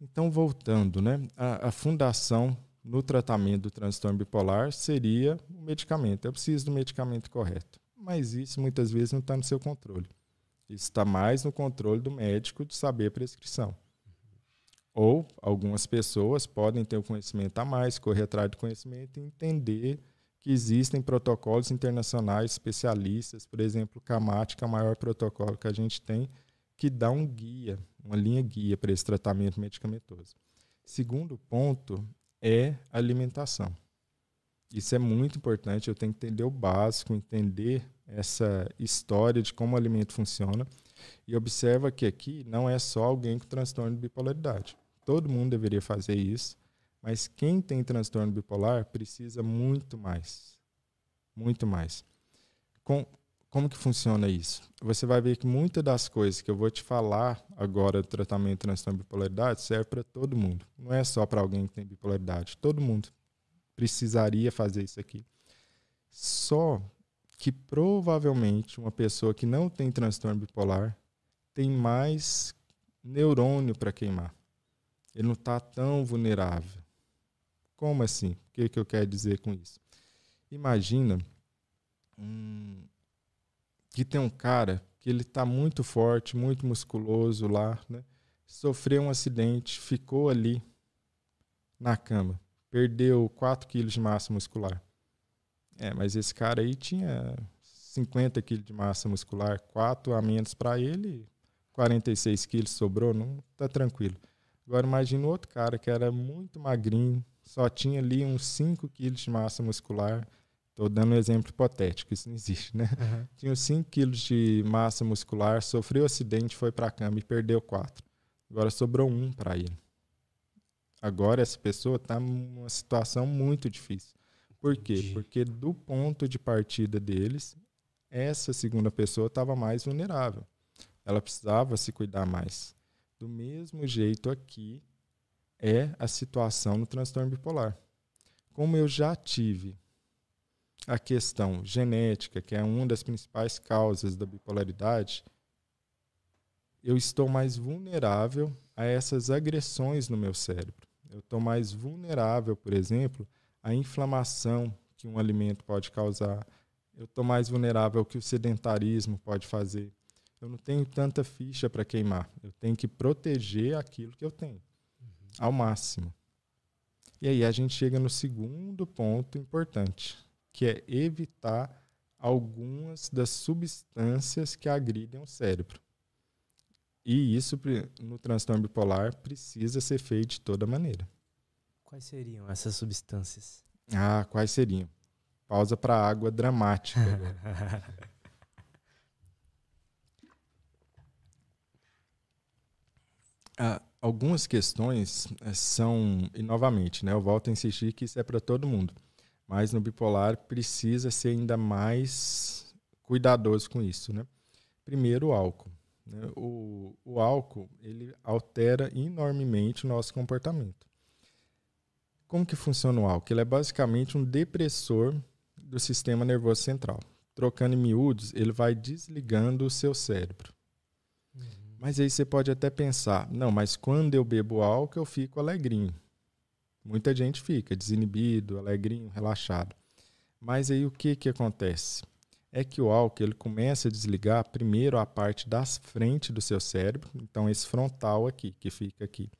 Então, voltando, né? A, a, fundação no tratamento do transtorno bipolar seria o medicamento. Eu preciso do medicamento correto. Mas isso muitas vezes não está no seu controle. Isso está mais no controle do médico de saber a prescrição. Ou algumas pessoas podem ter o um conhecimento a mais, correr atrás do conhecimento e entender que existem protocolos internacionais especialistas, por exemplo, o CAMAT, que é o maior protocolo que a gente tem, que dá um guia, uma linha guia para esse tratamento medicamentoso. Segundo ponto é alimentação. Isso é muito importante, eu tenho que entender o básico, entender essa história de como o alimento funciona. E observa que aqui não é só alguém com transtorno de bipolaridade. Todo mundo deveria fazer isso, mas quem tem transtorno bipolar precisa muito mais. Muito mais. Com, como que funciona isso? Você vai ver que muitas das coisas que eu vou te falar agora do tratamento de transtorno de bipolaridade serve para todo mundo. Não é só para alguém que tem bipolaridade. Todo mundo precisaria fazer isso aqui. Só que provavelmente uma pessoa que não tem transtorno bipolar tem mais neurônio para queimar. Ele não está tão vulnerável. Como assim? O que, que eu quero dizer com isso? Imagina um, que tem um cara que ele está muito forte, muito musculoso lá, né? Sofreu um acidente, ficou ali na cama, perdeu 4 quilos de massa muscular. É, mas esse cara aí tinha 50 quilos de massa muscular, 4 a menos para ele, 46 quilos sobrou, não tá tranquilo. Agora imagina outro cara que era muito magrinho, só tinha ali uns 5 quilos de massa muscular, Estou dando um exemplo hipotético, isso não existe, né? Uhum. Tinha 5 quilos de massa muscular, sofreu acidente, foi para a cama e perdeu 4. Agora sobrou um para ele. Agora essa pessoa está numa situação muito difícil. Por Entendi. quê? Porque do ponto de partida deles, essa segunda pessoa estava mais vulnerável. Ela precisava se cuidar mais. Do mesmo jeito aqui é a situação no transtorno bipolar. Como eu já tive a questão genética, que é uma das principais causas da bipolaridade, eu estou mais vulnerável a essas agressões no meu cérebro. Eu estou mais vulnerável, por exemplo, à inflamação que um alimento pode causar. Eu estou mais vulnerável ao que o sedentarismo pode fazer. Eu não tenho tanta ficha para queimar. Eu tenho que proteger aquilo que eu tenho uhum. ao máximo. E aí a gente chega no segundo ponto importante, que é evitar algumas das substâncias que agridem o cérebro. E isso no transtorno bipolar precisa ser feito de toda maneira. Quais seriam essas substâncias? Ah, quais seriam? Pausa para água dramática. ah, algumas questões eh, são, e novamente, né, eu volto a insistir que isso é para todo mundo mas no bipolar precisa ser ainda mais cuidadoso com isso, né? Primeiro, o álcool. Né? O, o álcool, ele altera enormemente o nosso comportamento. Como que funciona o álcool? Ele é basicamente um depressor do sistema nervoso central. Trocando em miúdos, ele vai desligando o seu cérebro. Uhum. Mas aí você pode até pensar, não, mas quando eu bebo álcool eu fico alegrinho. Muita gente fica desinibido, alegrinho, relaxado. Mas aí o que, que acontece? É que o álcool ele começa a desligar primeiro a parte da frente do seu cérebro, então esse frontal aqui, que fica aqui.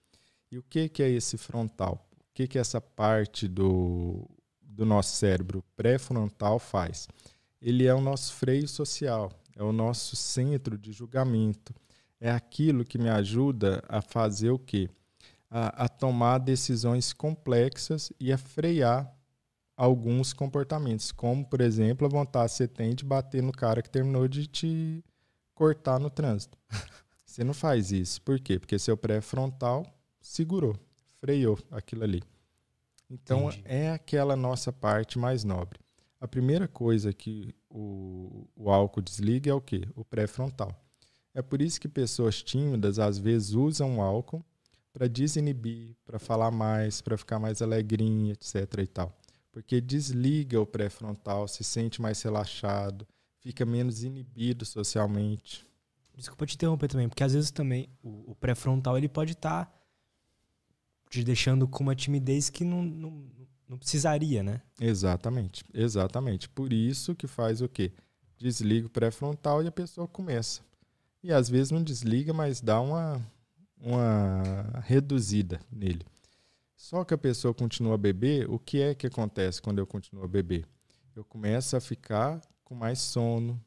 E o que, que é esse frontal? O que, que essa parte do, do nosso cérebro pré-frontal faz? Ele é o nosso freio social, é o nosso centro de julgamento. É aquilo que me ajuda a fazer o quê? a, a tomar decisões complexas e a frear alguns comportamentos, como, por exemplo, a vontade que você tem de bater no cara que terminou de te cortar no trânsito. você não faz isso. Por quê? Porque seu pré-frontal segurou, freou aquilo ali. Então, Entendi. é aquela nossa parte mais nobre. A primeira coisa que o, o álcool desliga é o quê? O pré-frontal. É por isso que pessoas tímidas às vezes usam o álcool para desinibir, para falar mais, para ficar mais alegrinha, etc e tal. Porque desliga o pré-frontal, se sente mais relaxado, fica menos inibido socialmente. Desculpa te interromper também, porque às vezes também o, o pré-frontal ele pode estar tá te deixando com uma timidez que não, não, não precisaria, né? Exatamente, exatamente. Por isso que faz o quê? Desliga o pré-frontal e a pessoa começa. E às vezes não desliga, mas dá uma uma reduzida nele. Só que a pessoa continua a beber, o que é que acontece quando eu continuo a beber? Eu começo a ficar com mais sono,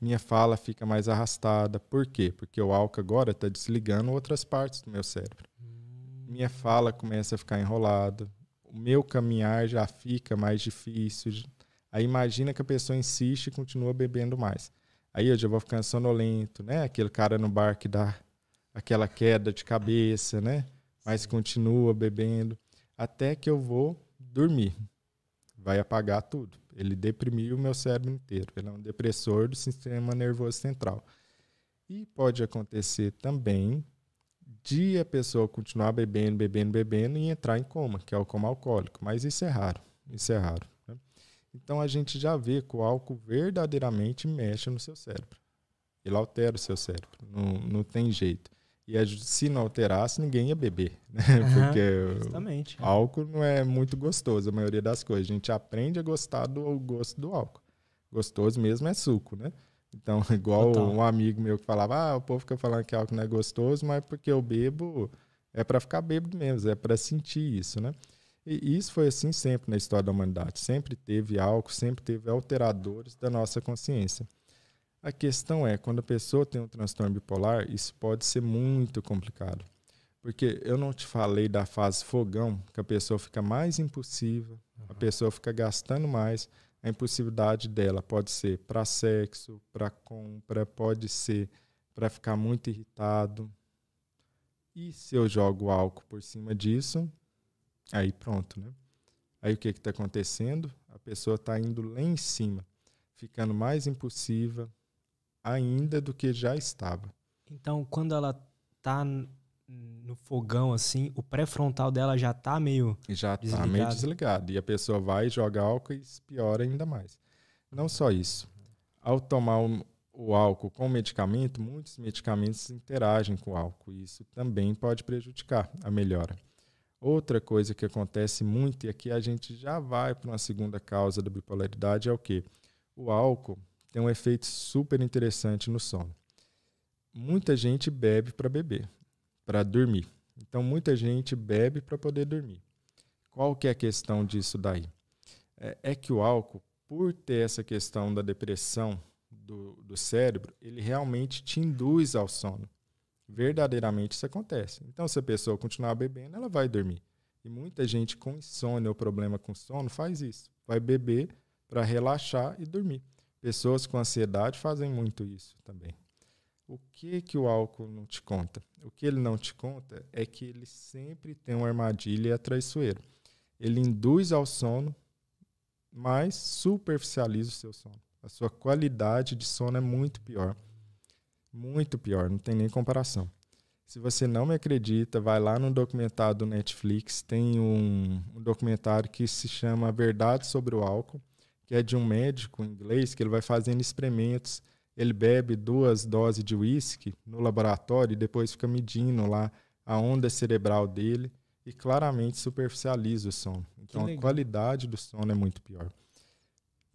minha fala fica mais arrastada. Por quê? Porque o álcool agora está desligando outras partes do meu cérebro. Hum. Minha fala começa a ficar enrolada, o meu caminhar já fica mais difícil. Aí imagina que a pessoa insiste e continua bebendo mais. Aí eu já vou ficando sonolento, né? Aquele cara no bar que dá aquela queda de cabeça, né? Mas continua bebendo até que eu vou dormir. Vai apagar tudo. Ele deprimiu o meu cérebro inteiro. Ele é um depressor do sistema nervoso central. E pode acontecer também de a pessoa continuar bebendo, bebendo, bebendo e entrar em coma, que é o coma alcoólico. Mas isso é raro. Isso é raro. Né? Então a gente já vê que o álcool verdadeiramente mexe no seu cérebro. Ele altera o seu cérebro. Não, não tem jeito. E se não alterasse, ninguém ia beber. Né? Porque Justamente. álcool não é muito gostoso, a maioria das coisas. A gente aprende a gostar do gosto do álcool. Gostoso mesmo é suco, né? Então, igual Total. um amigo meu que falava, ah, o povo fica falando que álcool não é gostoso, mas porque eu bebo, é para ficar bêbado mesmo, é para sentir isso, né? E isso foi assim sempre na história da humanidade. Sempre teve álcool, sempre teve alteradores da nossa consciência. A questão é, quando a pessoa tem um transtorno bipolar, isso pode ser muito complicado. Porque eu não te falei da fase fogão, que a pessoa fica mais impulsiva, uhum. a pessoa fica gastando mais. A impulsividade dela pode ser para sexo, para compra, pode ser para ficar muito irritado. E se eu jogo álcool por cima disso, aí pronto, né? Aí o que está acontecendo? A pessoa está indo lá em cima, ficando mais impulsiva, ainda do que já estava. Então, quando ela tá no fogão assim, o pré-frontal dela já tá meio já desligado. tá meio desligado e a pessoa vai jogar álcool e piora ainda mais. Não só isso. Ao tomar o álcool com medicamento, muitos medicamentos interagem com o álcool e isso também pode prejudicar a melhora. Outra coisa que acontece muito e aqui a gente já vai para uma segunda causa da bipolaridade é o que o álcool tem um efeito super interessante no sono. Muita gente bebe para beber, para dormir. Então muita gente bebe para poder dormir. Qual que é a questão disso daí? É, é, que o álcool, por ter essa questão da depressão do, do cérebro, ele realmente te induz ao sono. Verdadeiramente isso acontece. Então se a pessoa continuar bebendo, ela vai dormir. E muita gente com insônia ou problema com sono faz isso. Vai beber para relaxar e dormir. Pessoas com ansiedade fazem muito isso também. O que que o álcool não te conta? O que ele não te conta é que ele sempre tem uma armadilha e é traiçoeiro. Ele induz ao sono, mas superficializa o seu sono. A sua qualidade de sono é muito pior. Muito pior, não tem nem comparação. Se você não me acredita, vai lá no documentário do Netflix, tem um, um documentário que se chama Verdade sobre o Álcool que é de um médico inglês que ele vai fazendo experimentos. Ele bebe duas doses de uísque no laboratório e depois fica medindo lá a onda cerebral dele e claramente superficializa o sono. Então a qualidade do sono é muito pior.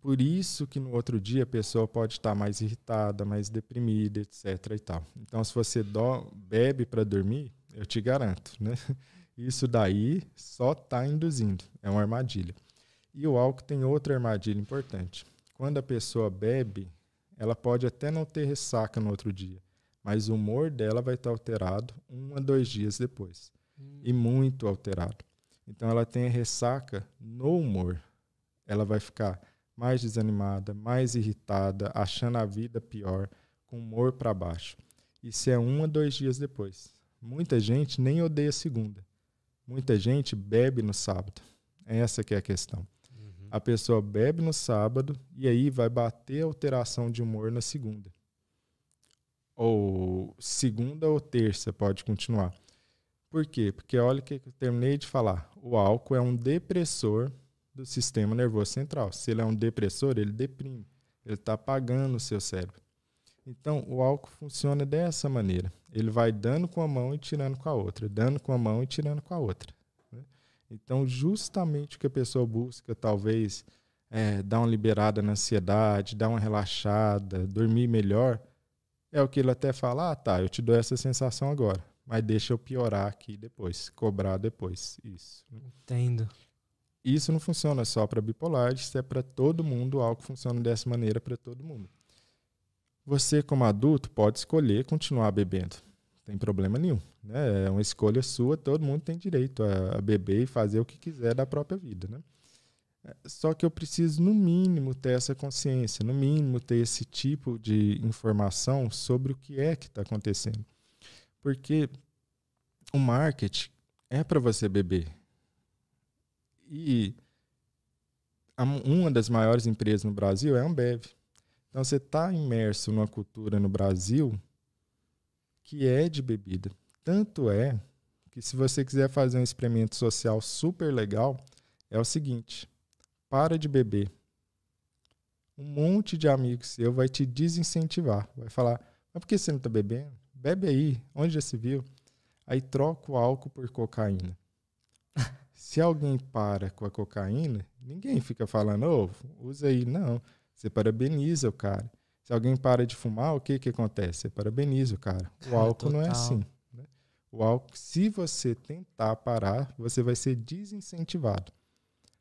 Por isso que no outro dia a pessoa pode estar mais irritada, mais deprimida, etc. e tal. Então se você do, bebe para dormir, eu te garanto, né? Isso daí só está induzindo, é uma armadilha. E o álcool tem outra armadilha importante. Quando a pessoa bebe, ela pode até não ter ressaca no outro dia, mas o humor dela vai estar alterado um a dois dias depois. Hum. E muito alterado. Então ela tem a ressaca no humor. Ela vai ficar mais desanimada, mais irritada, achando a vida pior, com humor para baixo. Isso é um a dois dias depois. Muita gente nem odeia segunda. Muita gente bebe no sábado. É essa que é a questão. A pessoa bebe no sábado e aí vai bater alteração de humor na segunda. Ou segunda ou terça, pode continuar. Por quê? Porque olha o que eu terminei de falar. O álcool é um depressor do sistema nervoso central. Se ele é um depressor, ele deprime. Ele está apagando o seu cérebro. Então, o álcool funciona dessa maneira. Ele vai dando com a mão e tirando com a outra, dando com a mão e tirando com a outra. Então, justamente o que a pessoa busca, talvez, é, dar uma liberada na ansiedade, dar uma relaxada, dormir melhor, é o que ele até fala: ah, tá, eu te dou essa sensação agora, mas deixa eu piorar aqui depois, cobrar depois. Isso. Entendo. Isso não funciona só para bipolar, isso é para todo mundo, algo funciona dessa maneira para todo mundo. Você, como adulto, pode escolher continuar bebendo tem problema nenhum. Né? É uma escolha sua, todo mundo tem direito a, a, beber e fazer o que quiser da própria vida. Né? É, só que eu preciso, no mínimo, ter essa consciência, no mínimo, ter esse tipo de informação sobre o que é que está acontecendo. Porque o marketing é para você beber. E uma das maiores empresas no Brasil é a Ambev. Então, você está imerso numa cultura no Brasil que é de bebida. Tanto é que se você quiser fazer um experimento social super legal, é o seguinte: para de beber. Um monte de amigos seu vai te desincentivar, vai falar: "Mas por que você não está bebendo? Bebe aí, onde já se viu?" Aí troca o álcool por cocaína. se alguém para com a cocaína, ninguém fica falando: "Ô, oh, usa aí". Não, você parabeniza o cara. Se alguém para de fumar, o que, que acontece? Você parabeniza o cara. O ah, álcool Total. não é assim. Né? O álcool, se você tentar parar, você vai ser desincentivado.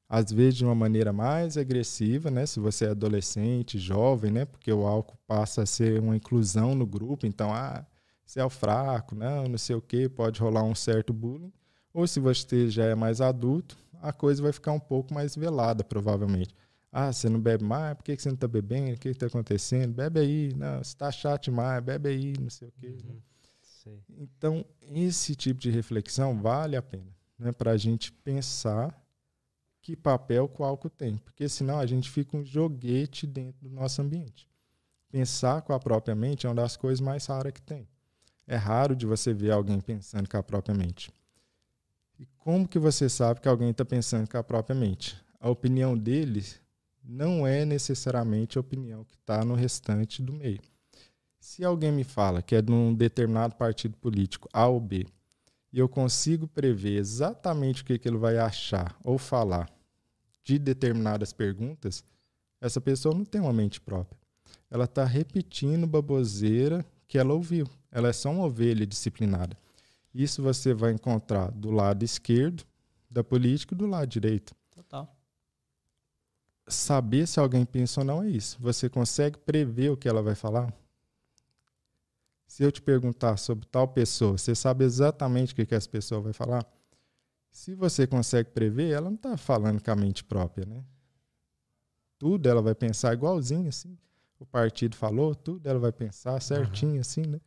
Às vezes de uma maneira mais agressiva, né? Se você é adolescente, jovem, né? Porque o álcool passa a ser uma inclusão no grupo. Então, ah, você é o fraco, não, não sei o quê, pode rolar um certo bullying. Ou se você já é mais adulto, a coisa vai ficar um pouco mais velada, provavelmente. Ah, você não bebe mais? Por que, que você não está bebendo? O que está acontecendo? Bebe aí. Não, você está chato demais. Bebe aí, não sei o quê. Né? Uhum. Então, esse tipo de reflexão vale a pena né, para a gente pensar que papel o álcool tem, porque senão a gente fica um joguete dentro do nosso ambiente. Pensar com a própria mente é uma das coisas mais raras que tem. É raro de você ver alguém pensando com a própria mente. E como que você sabe que alguém está pensando com a própria mente? A opinião dele não é necessariamente a opinião que está no restante do meio. Se alguém me fala que é de um determinado partido político A ou B, e eu consigo prever exatamente o que, que ele vai achar ou falar de determinadas perguntas, essa pessoa não tem uma mente própria. Ela está repetindo baboseira que ela ouviu. Ela é só uma ovelha disciplinada. Isso você vai encontrar do lado esquerdo da política e do lado direito saber se alguém pensa ou não é isso. Você consegue prever o que ela vai falar? Se eu te perguntar sobre tal pessoa, você sabe exatamente o que, que essa pessoa vai falar? Se você consegue prever, ela não está falando com a mente própria, né? Tudo ela vai pensar igualzinho, assim. O partido falou, tudo ela vai pensar certinho, uhum. assim, né?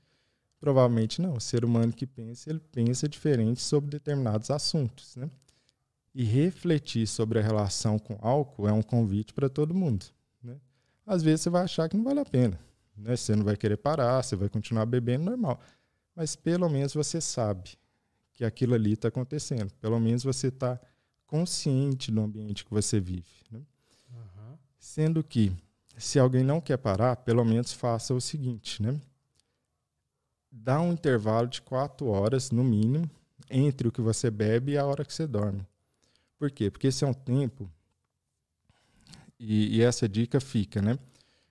Provavelmente não. O ser humano que pensa, ele pensa diferente sobre determinados assuntos, né? e refletir sobre a relação com álcool é um convite para todo mundo. Né? Às vezes você vai achar que não vale a pena. Né? Você não vai querer parar, você vai continuar bebendo normal. Mas pelo menos você sabe que aquilo ali está acontecendo. Pelo menos você está consciente do ambiente que você vive. Né? Uhum. Sendo que, se alguém não quer parar, pelo menos faça o seguinte, né? Dá um intervalo de quatro horas, no mínimo, entre o que você bebe e a hora que você dorme. Por quê? Porque esse é um tempo, e, e essa dica fica, né?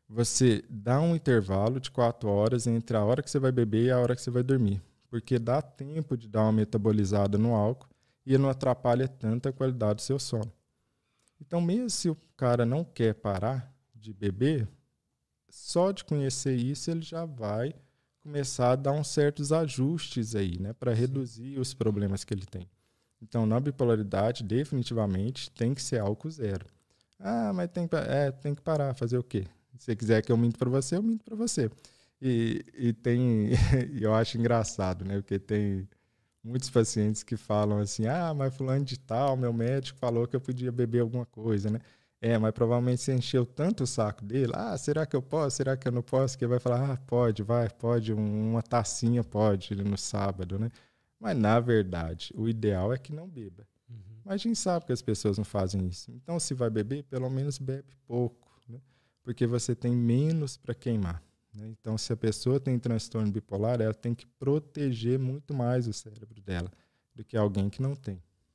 Você dá um intervalo de quatro horas entre a hora que você vai beber e a hora que você vai dormir. Porque dá tempo de dar uma metabolizada no álcool e não atrapalha tanto a qualidade do seu sono. Então, mesmo se o cara não quer parar de beber, só de conhecer isso ele já vai começar a dar uns certos ajustes aí, né, para reduzir os problemas que ele tem. Então, na bipolaridade, definitivamente tem que ser álcool zero. Ah, mas tem que, é, tem que parar, fazer o quê? Se você quiser que eu minto para você, eu minto para você. E, e tem, eu acho engraçado, né? Porque tem muitos pacientes que falam assim: ah, mas fulano de tal, meu médico falou que eu podia beber alguma coisa, né? É, mas provavelmente você encheu tanto o saco dele. Ah, será que eu posso? Será que eu não posso? Que ele vai falar: ah, pode, vai, pode, uma tacinha pode no sábado, né? Mas, na verdade, o ideal é que não beba. Uhum. Mas a gente sabe que as pessoas não fazem isso. Então, se vai beber, pelo menos bebe pouco, né? porque você tem menos para queimar. Né? Então, se a pessoa tem transtorno bipolar, ela tem que proteger muito mais o cérebro dela do que alguém que não tem.